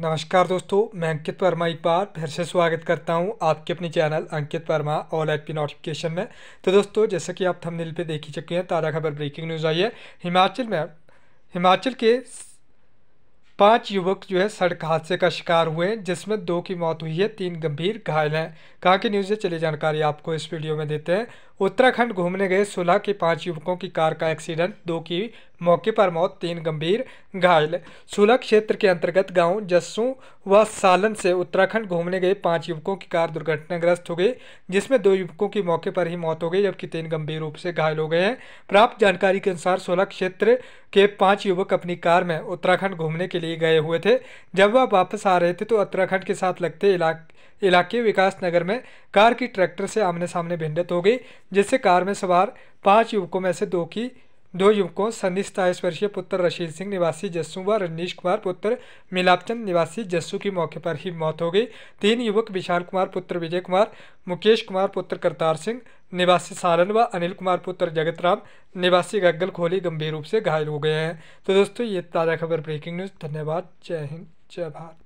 नमस्कार दोस्तों मैं अंकित वर्मा एक बार फिर से स्वागत करता हूं आपके अपने चैनल अंकित वर्मा ऑल एप पी नोटिफिकेशन में तो दोस्तों जैसा कि आप थंबनेल पे देख ही चुके हैं ताज़ा खबर ब्रेकिंग न्यूज़ आई है हिमाचल में हिमाचल के पांच युवक जो है सड़क हादसे का शिकार हुए हैं जिसमें दो की मौत हुई है तीन गंभीर घायल हैं कहाँ की न्यूज़ है चलिए जानकारी आपको इस वीडियो में देते हैं उत्तराखंड घूमने गए सुलह के पांच युवकों की कार का एक्सीडेंट दो की मौके पर मौत तीन गंभीर घायल सुलह क्षेत्र के अंतर्गत गांव जस्सू व सालन से उत्तराखंड घूमने गए पांच युवकों की कार दुर्घटनाग्रस्त हो गई जिसमें दो युवकों की मौके पर ही मौत हो गई जबकि तीन गंभीर रूप से घायल हो गए हैं प्राप्त जानकारी के अनुसार सोलह क्षेत्र के पांच युवक अपनी कार में उत्तराखंड घूमने के लिए गए हुए थे जब वह वापस आ रहे थे तो उत्तराखंड के साथ लगते इलाके इलाके विकास नगर में कार की ट्रैक्टर से आमने सामने भिंडत हो गई जिससे कार में सवार पांच युवकों में से दो की दो युवकों सन्नी सताईस वर्षीय पुत्र रशीद सिंह निवासी जस्सू व रजनीश कुमार पुत्र मिलापचंद निवासी जस्सू की मौके पर ही मौत हो गई तीन युवक विशाल कुमार पुत्र विजय कुमार मुकेश कुमार पुत्र करतार सिंह निवासी सालन व अनिल कुमार पुत्र राम निवासी गग्गल खोली गंभीर रूप से घायल हो गए हैं तो दोस्तों ये ताज़ा खबर ब्रेकिंग न्यूज़ धन्यवाद जय हिंद जय भारत